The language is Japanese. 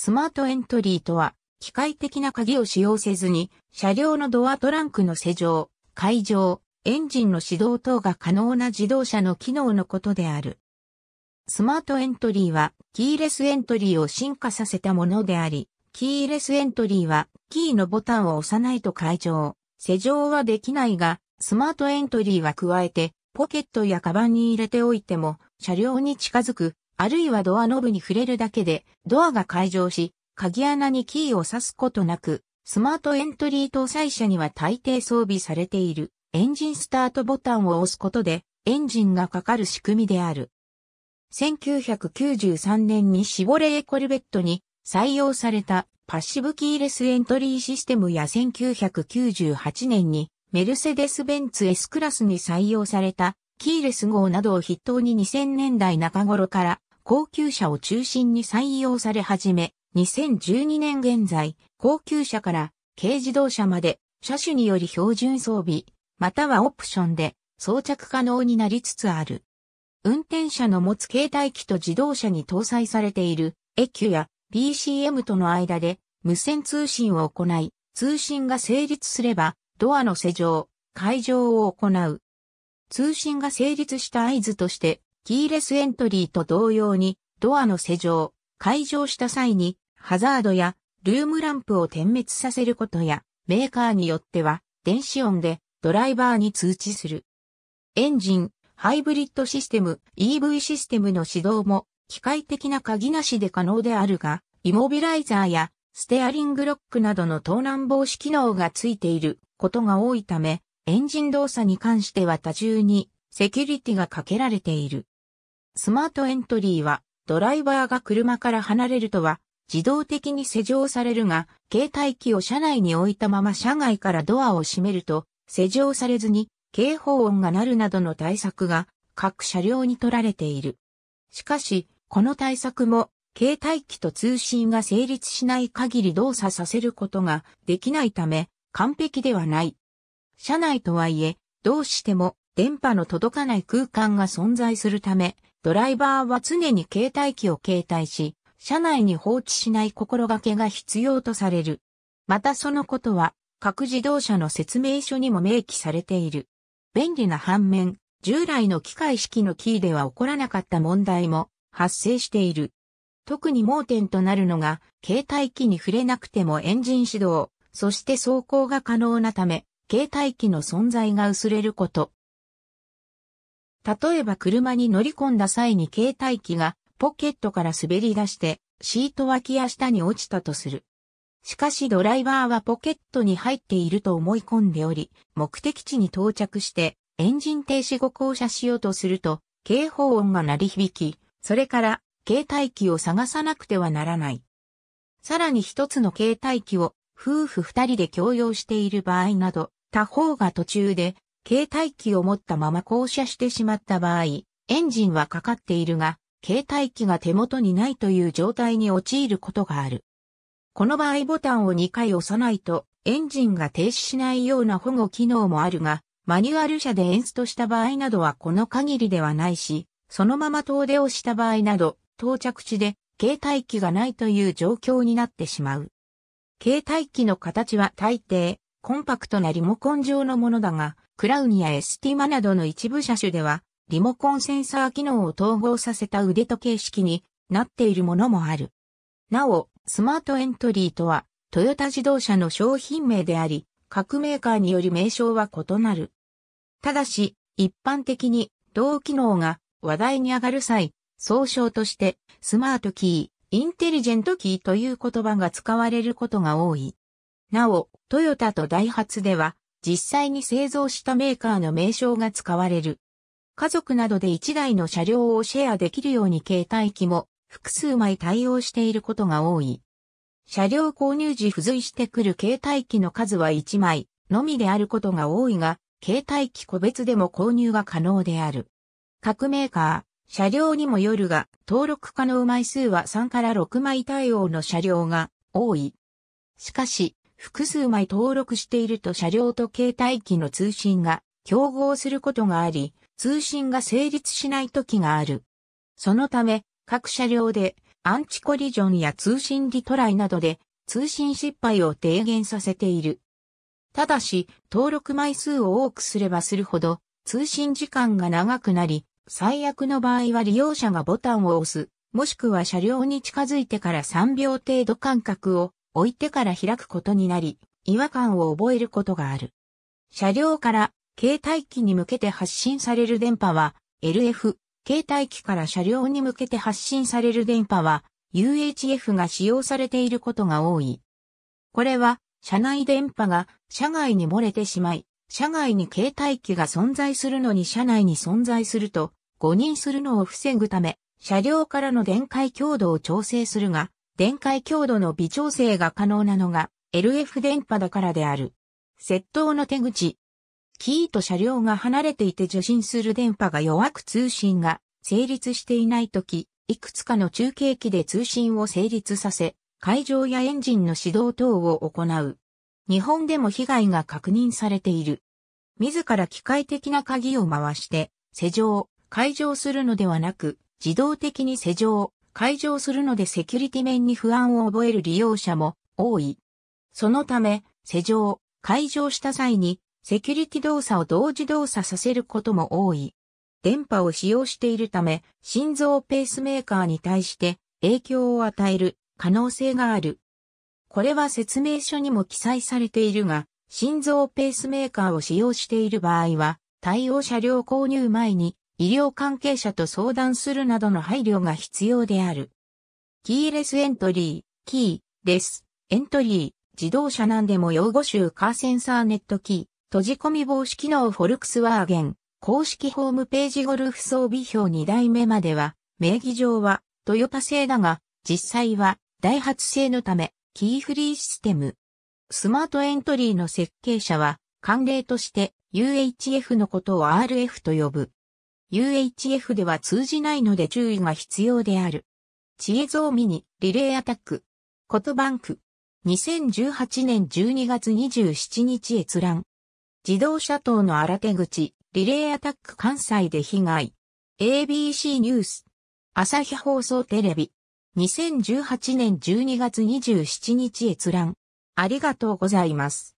スマートエントリーとは、機械的な鍵を使用せずに、車両のドアトランクの施錠、解錠、エンジンの始動等が可能な自動車の機能のことである。スマートエントリーは、キーレスエントリーを進化させたものであり、キーレスエントリーは、キーのボタンを押さないと解錠、施錠はできないが、スマートエントリーは加えて、ポケットやカバンに入れておいても、車両に近づく、あるいはドアノブに触れるだけで、ドアが開錠し、鍵穴にキーを挿すことなく、スマートエントリー搭載車には大抵装備されているエンジンスタートボタンを押すことでエンジンがかかる仕組みである。1993年にシボレーコルベットに採用されたパッシブキーレスエントリーシステムや1998年にメルセデス・ベンツ S クラスに採用されたキーレス号などを筆頭に2000年代中頃から高級車を中心に採用され始め、2012年現在、高級車から軽自動車まで車種により標準装備、またはオプションで装着可能になりつつある。運転者の持つ携帯機と自動車に搭載されている EQ や BCM との間で無線通信を行い、通信が成立すればドアの施錠、解錠を行う。通信が成立した合図としてキーレスエントリーと同様に、ドアの施錠、解錠した際に、ハザードやルームランプを点滅させることや、メーカーによっては、電子音でドライバーに通知する。エンジン、ハイブリッドシステム、EV システムの始動も、機械的な鍵なしで可能であるが、イモビライザーやステアリングロックなどの盗難防止機能がついていることが多いため、エンジン動作に関しては多重にセキュリティがかけられている。スマートエントリーは、ドライバーが車から離れるとは、自動的に施錠されるが、携帯機を車内に置いたまま車外からドアを閉めると、施錠されずに警報音が鳴るなどの対策が各車両に取られている。しかし、この対策も携帯機と通信が成立しない限り動作させることができないため完璧ではない。車内とはいえ、どうしても電波の届かない空間が存在するため、ドライバーは常に携帯機を携帯し、車内に放置しない心がけが必要とされる。またそのことは、各自動車の説明書にも明記されている。便利な反面、従来の機械式のキーでは起こらなかった問題も発生している。特に盲点となるのが、携帯機に触れなくてもエンジン始動、そして走行が可能なため、携帯機の存在が薄れること。例えば車に乗り込んだ際に携帯機がポケットから滑り出してシート脇や下に落ちたとする。しかしドライバーはポケットに入っていると思い込んでおり、目的地に到着してエンジン停止後降車しようとすると警報音が鳴り響き、それから携帯機を探さなくてはならない。さらに一つの携帯機を夫婦二人で共用している場合など、他方が途中で携帯機を持ったまま降車してしまった場合、エンジンはかかっているが、携帯機が手元にないという状態に陥ることがある。この場合ボタンを2回押さないと、エンジンが停止しないような保護機能もあるが、マニュアル車でエンストした場合などはこの限りではないし、そのまま遠出をした場合など、到着地で携帯機がないという状況になってしまう。携帯機の形は大抵、コンパクトなリモコン状のものだが、クラウニやエスティマなどの一部車種では、リモコンセンサー機能を統合させた腕時計式になっているものもある。なお、スマートエントリーとは、トヨタ自動車の商品名であり、各メーカーにより名称は異なる。ただし、一般的に同機能が話題に上がる際、総称としてスマートキー、インテリジェントキーという言葉が使われることが多い。なお、トヨタとダイハツでは実際に製造したメーカーの名称が使われる。家族などで1台の車両をシェアできるように携帯機も複数枚対応していることが多い。車両購入時付随してくる携帯機の数は1枚のみであることが多いが、携帯機個別でも購入が可能である。各メーカー、車両にもよるが、登録可能枚数は3から6枚対応の車両が多い。しかし、複数枚登録していると車両と携帯機の通信が競合することがあり、通信が成立しない時がある。そのため、各車両でアンチコリジョンや通信リトライなどで通信失敗を低減させている。ただし、登録枚数を多くすればするほど通信時間が長くなり、最悪の場合は利用者がボタンを押す、もしくは車両に近づいてから3秒程度間隔を置いてから開くことになり、違和感を覚えることがある。車両から携帯機に向けて発信される電波は LF、携帯機から車両に向けて発信される電波は UHF が使用されていることが多い。これは車内電波が車外に漏れてしまい、車外に携帯機が存在するのに車内に存在すると誤認するのを防ぐため、車両からの電解強度を調整するが、電解強度の微調整が可能なのが LF 電波だからである。窃盗の手口。キーと車両が離れていて受信する電波が弱く通信が成立していないとき、いくつかの中継機で通信を成立させ、会場やエンジンの指導等を行う。日本でも被害が確認されている。自ら機械的な鍵を回して、施錠、解錠するのではなく、自動的に施錠、開場するのでセキュリティ面に不安を覚える利用者も多い。そのため、施錠、開場した際にセキュリティ動作を同時動作させることも多い。電波を使用しているため、心臓ペースメーカーに対して影響を与える可能性がある。これは説明書にも記載されているが、心臓ペースメーカーを使用している場合は、対応車両購入前に医療関係者と相談するなどの配慮が必要である。キーレスエントリー、キー、レス、エントリー、自動車なんでも用語集カーセンサーネットキー、閉じ込み防止機能フォルクスワーゲン、公式ホームページゴルフ装備表2代目までは、名義上はトヨタ製だが、実際はダイハツ製のため、キーフリーシステム。スマートエントリーの設計者は、慣例として UHF のことを RF と呼ぶ。UHF では通じないので注意が必要である。知恵像ミニ、リレーアタック、ことバンク。2018年12月27日閲覧。自動車等の新手口、リレーアタック関西で被害。ABC ニュース。朝日放送テレビ。2018年12月27日閲覧。ありがとうございます。